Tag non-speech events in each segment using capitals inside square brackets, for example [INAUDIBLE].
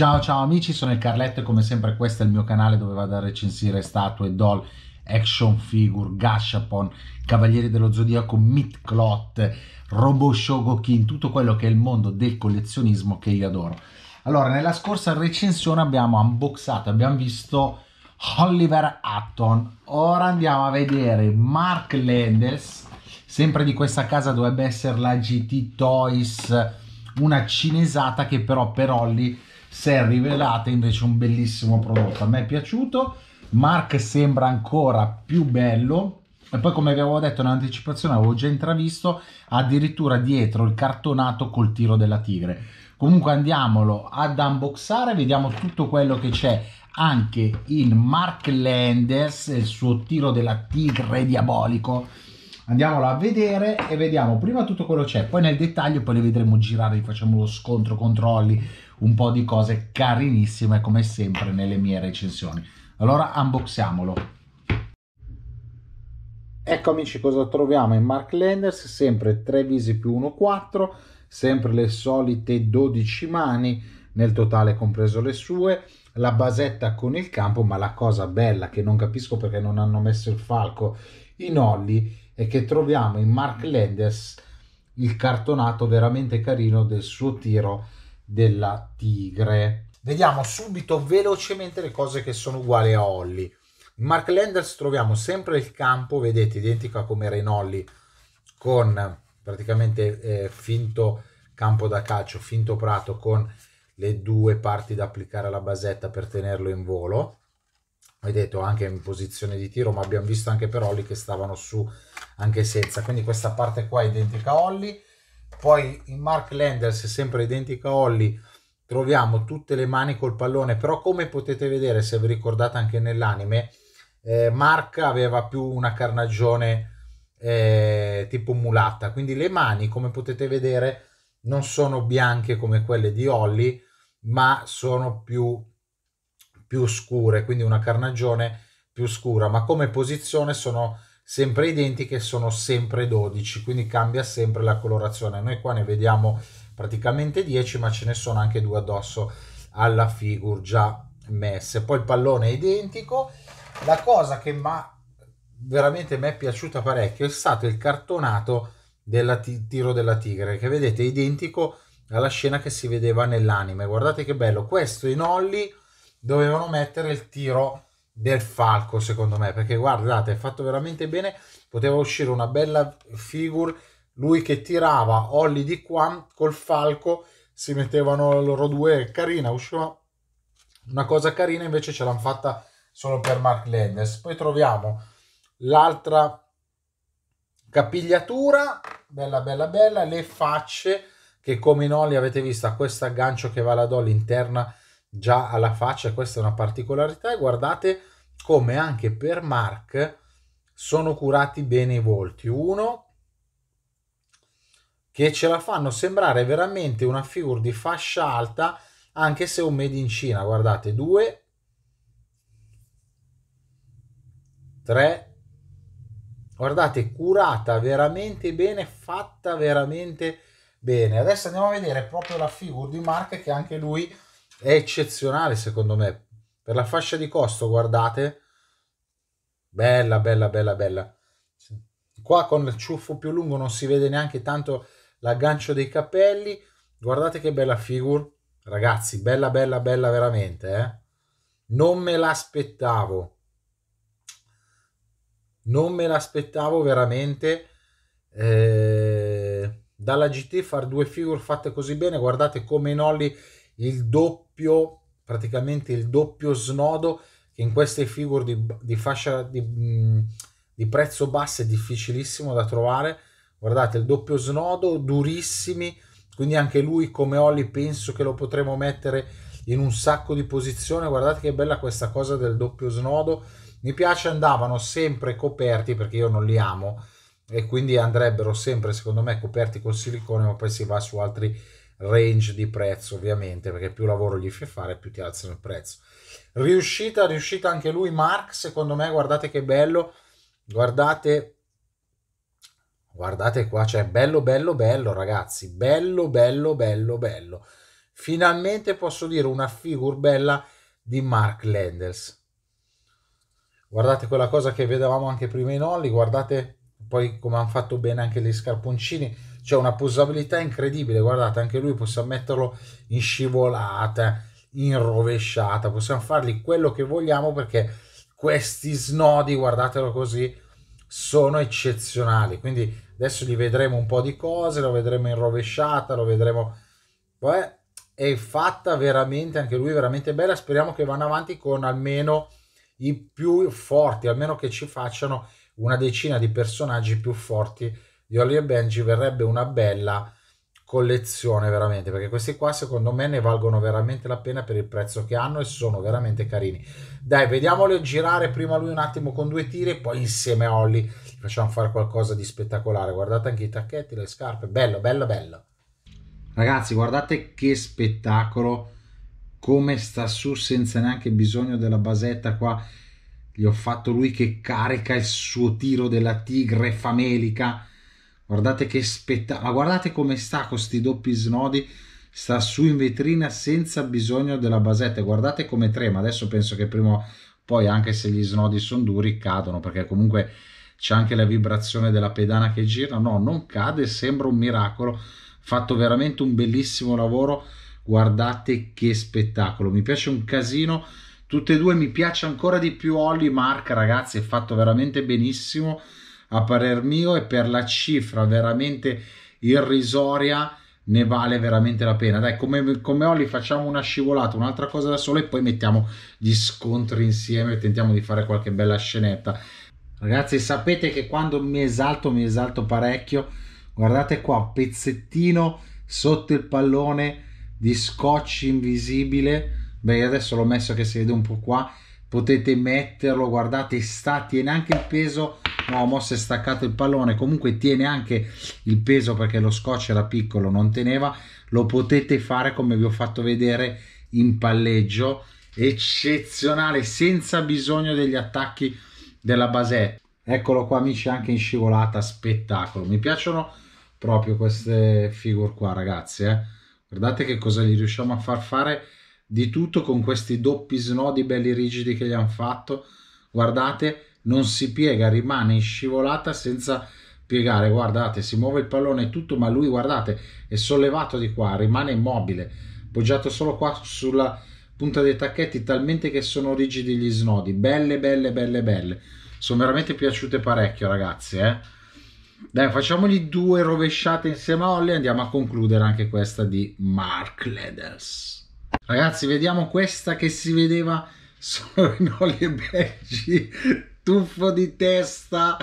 Ciao ciao amici, sono il Carletto e come sempre questo è il mio canale dove vado a recensire statue, doll, action figure, gashapon, cavalieri dello zodiaco, mitclot, robot shogokin, tutto quello che è il mondo del collezionismo che io adoro. Allora, nella scorsa recensione abbiamo unboxato, abbiamo visto Oliver Hutton. Ora andiamo a vedere Mark Landers, sempre di questa casa dovrebbe essere la GT Toys, una cinesata che però per Holly si è rivelata invece un bellissimo prodotto. A me è piaciuto, Mark sembra ancora più bello. E poi, come vi avevo detto in anticipazione, avevo già intravisto addirittura dietro il cartonato col tiro della tigre. Comunque andiamolo ad unboxare, vediamo tutto quello che c'è anche in Mark Landers, il suo tiro della tigre diabolico. Andiamolo a vedere e vediamo prima tutto quello che c'è, poi nel dettaglio poi le vedremo girare, facciamo lo scontro controlli, un po' di cose carinissime come sempre nelle mie recensioni. Allora unboxiamolo. Ecco amici cosa troviamo in Mark Landers, sempre 3 visi più 1,4, sempre le solite 12 mani, nel totale compreso le sue, la basetta con il campo, ma la cosa bella che non capisco perché non hanno messo il falco in Olli è che troviamo in Mark Landers il cartonato veramente carino del suo tiro della tigre. Vediamo subito velocemente le cose che sono uguali a Holly. In Mark Landers troviamo sempre il campo, vedete, identica come era in Renolli, con praticamente eh, finto campo da calcio, finto prato, con le due parti da applicare alla basetta per tenerlo in volo. Vedete, anche in posizione di tiro, ma abbiamo visto anche per Holly che stavano su anche senza. Quindi questa parte qua è identica a Holly poi in Mark Landers, sempre identico a Holly, troviamo tutte le mani col pallone, però come potete vedere, se vi ricordate anche nell'anime, eh, Mark aveva più una carnagione eh, tipo mulatta, quindi le mani, come potete vedere, non sono bianche come quelle di Holly, ma sono più, più scure, quindi una carnagione più scura, ma come posizione sono sempre identiche sono sempre 12 quindi cambia sempre la colorazione noi qua ne vediamo praticamente 10 ma ce ne sono anche due addosso alla figure già messe poi il pallone è identico la cosa che ma veramente mi è piaciuta parecchio è stato il cartonato del tiro della tigre che vedete è identico alla scena che si vedeva nell'anime guardate che bello questo in Holly dovevano mettere il tiro del Falco, secondo me, perché guardate, è fatto veramente bene, poteva uscire una bella figure, lui che tirava Olli di qua col Falco, si mettevano loro due, carina, usciva una cosa carina, invece ce l'hanno fatta solo per Mark Landers. Poi troviamo l'altra capigliatura, bella bella bella, le facce che come in Olli avete visto a questo aggancio che va la doll interna già alla faccia, questa è una particolarità, e guardate come anche per Mark sono curati bene i volti. Uno che ce la fanno sembrare veramente una figura di fascia alta anche se è un made in Cina, guardate, due, tre, guardate, curata veramente bene, fatta veramente bene. Adesso andiamo a vedere proprio la figura di Mark che anche lui è eccezionale secondo me. Per la fascia di costo, guardate, bella, bella, bella, bella. Qua con il ciuffo più lungo non si vede neanche tanto l'aggancio dei capelli. Guardate che bella figure, ragazzi, bella, bella, bella veramente. Eh? Non me l'aspettavo. Non me l'aspettavo veramente. Eh, dalla GT far due figure fatte così bene, guardate come in Ollie il doppio doppio, praticamente il doppio snodo che in queste figure di, di fascia di, mm, di prezzo bassa è difficilissimo da trovare. Guardate, il doppio snodo, durissimi, quindi anche lui come Oli penso che lo potremo mettere in un sacco di posizione. Guardate che bella questa cosa del doppio snodo. Mi piace, andavano sempre coperti perché io non li amo e quindi andrebbero sempre secondo me coperti con silicone ma poi si va su altri range di prezzo ovviamente perché più lavoro gli fai fare più ti alzano il prezzo riuscita riuscita anche lui Mark secondo me guardate che bello guardate guardate qua cioè bello bello bello ragazzi bello bello bello bello finalmente posso dire una figure bella di Mark Lenders guardate quella cosa che vedevamo anche prima in Holly guardate poi come hanno fatto bene anche gli scarponcini c'è una posabilità incredibile, guardate, anche lui possiamo metterlo in scivolata, in rovesciata, possiamo fargli quello che vogliamo perché questi snodi, guardatelo così, sono eccezionali. Quindi adesso li vedremo un po' di cose, lo vedremo in rovesciata, lo vedremo... Beh, è fatta veramente, anche lui veramente bella, speriamo che vanno avanti con almeno i più forti, almeno che ci facciano una decina di personaggi più forti di Holly e Benji verrebbe una bella collezione veramente perché questi qua secondo me ne valgono veramente la pena per il prezzo che hanno e sono veramente carini dai vediamolo girare prima lui un attimo con due tiri e poi insieme a Holly facciamo fare qualcosa di spettacolare guardate anche i tacchetti le scarpe bello bello bello ragazzi guardate che spettacolo come sta su senza neanche bisogno della basetta qua gli ho fatto lui che carica il suo tiro della tigre famelica Guardate che spettacolo, ma guardate come sta con questi doppi snodi, sta su in vetrina senza bisogno della basetta, guardate come trema, adesso penso che prima o poi anche se gli snodi sono duri cadono perché comunque c'è anche la vibrazione della pedana che gira, no, non cade, sembra un miracolo, fatto veramente un bellissimo lavoro, guardate che spettacolo, mi piace un casino, tutte e due mi piace ancora di più Holly Mark ragazzi, è fatto veramente benissimo, a parer mio e per la cifra veramente irrisoria ne vale veramente la pena. Dai, come, come Oli facciamo una scivolata, un'altra cosa da solo e poi mettiamo gli scontri insieme e tentiamo di fare qualche bella scenetta. Ragazzi, sapete che quando mi esalto, mi esalto parecchio. Guardate qua, pezzettino sotto il pallone di scotch invisibile. Beh, adesso l'ho messo che si vede un po' qua potete metterlo guardate sta tiene anche il peso no mo si è staccato il pallone comunque tiene anche il peso perché lo scotch era piccolo non teneva lo potete fare come vi ho fatto vedere in palleggio eccezionale senza bisogno degli attacchi della basetta eccolo qua amici anche in scivolata spettacolo mi piacciono proprio queste figure qua ragazzi eh. guardate che cosa gli riusciamo a far fare di tutto con questi doppi snodi belli rigidi che gli hanno fatto. Guardate, non si piega, rimane in scivolata senza piegare. Guardate, si muove il pallone e tutto, ma lui, guardate, è sollevato di qua, rimane immobile, poggiato solo qua sulla punta dei tacchetti, talmente che sono rigidi gli snodi. Belle, belle, belle, belle. Sono veramente piaciute parecchio, ragazzi, eh. Dai, facciamogli due rovesciate insieme a Olli e andiamo a concludere anche questa di Mark Ledels. Ragazzi, vediamo questa che si vedeva solo in Oli Belgi. Tuffo di testa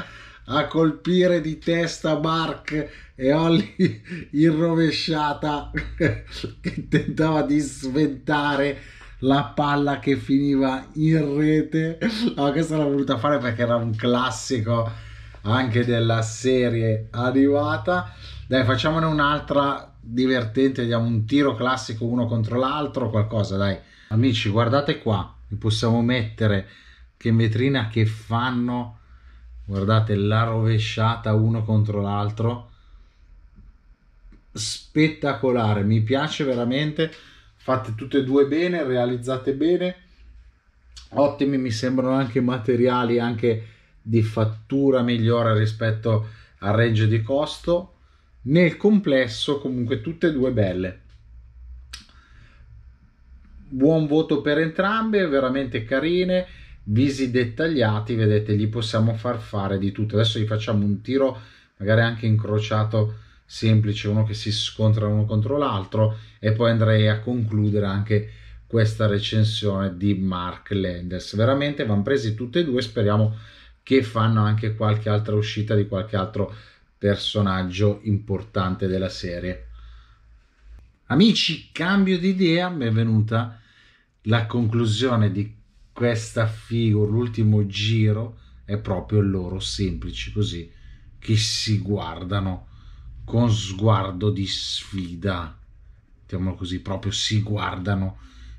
a colpire di testa Bark e Olli in rovesciata che tentava di sventare la palla che finiva in rete. Ma questa l'ho voluta fare perché era un classico anche della serie arrivata. Dai, facciamone un'altra divertente, diamo un tiro classico uno contro l'altro, qualcosa, dai. Amici, guardate qua, vi possiamo mettere che in vetrina che fanno, guardate la rovesciata uno contro l'altro, spettacolare, mi piace veramente, fatte tutte e due bene, realizzate bene, ottimi mi sembrano anche materiali, anche di fattura migliore rispetto al range di costo nel complesso comunque tutte e due belle buon voto per entrambe veramente carine visi dettagliati vedete gli possiamo far fare di tutto adesso gli facciamo un tiro magari anche incrociato semplice uno che si scontra uno contro l'altro e poi andrei a concludere anche questa recensione di Mark Landers veramente vanno presi tutte e due speriamo che fanno anche qualche altra uscita di qualche altro personaggio importante della serie. Amici, cambio di idea, benvenuta la conclusione di questa figura, l'ultimo giro è proprio loro semplici così che si guardano con sguardo di sfida, diciamo così, proprio si guardano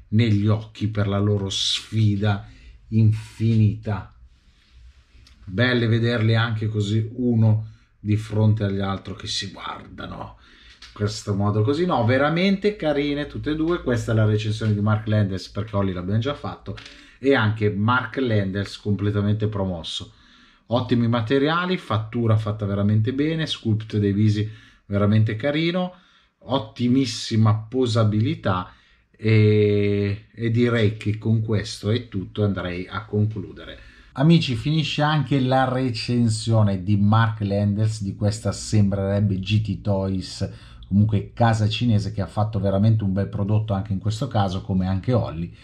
negli occhi per la loro sfida infinita. Belle vederli anche così uno di fronte agli altri che si guardano in questo modo così no veramente carine tutte e due questa è la recensione di Mark Landers perché Oli l'abbiamo già fatto e anche Mark Landers completamente promosso ottimi materiali fattura fatta veramente bene sculpt dei visi veramente carino ottimissima posabilità e, e direi che con questo è tutto andrei a concludere Amici, finisce anche la recensione di Mark Landers di questa sembrerebbe GT Toys, comunque casa cinese che ha fatto veramente un bel prodotto anche in questo caso, come anche Holly.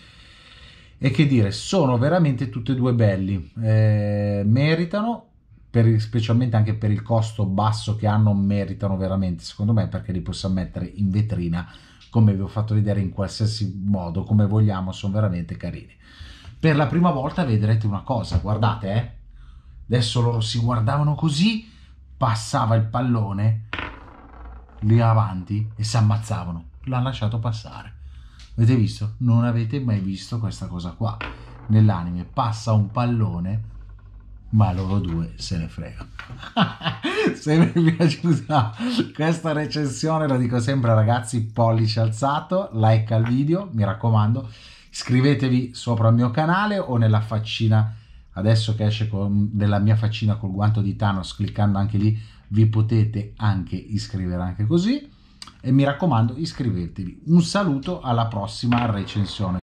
E che dire, sono veramente tutte e due belli, eh, meritano, per, specialmente anche per il costo basso che hanno, meritano veramente, secondo me, perché li possiamo mettere in vetrina, come vi ho fatto vedere in qualsiasi modo, come vogliamo, sono veramente carini per la prima volta vedrete una cosa, guardate, eh. Adesso loro si guardavano così, passava il pallone lì avanti e si ammazzavano. L'ha lasciato passare. Avete visto? Non avete mai visto questa cosa qua. Nell'anime passa un pallone, ma loro due se ne frega. [LAUGHS] se vi è piaciuta questa recensione, lo dico sempre ragazzi, pollice alzato, like al video, mi raccomando. Iscrivetevi sopra al mio canale o nella faccina, adesso che esce con, della mia faccina col guanto di Thanos, cliccando anche lì, vi potete anche iscrivere anche così. E mi raccomando, iscrivetevi. Un saluto alla prossima recensione.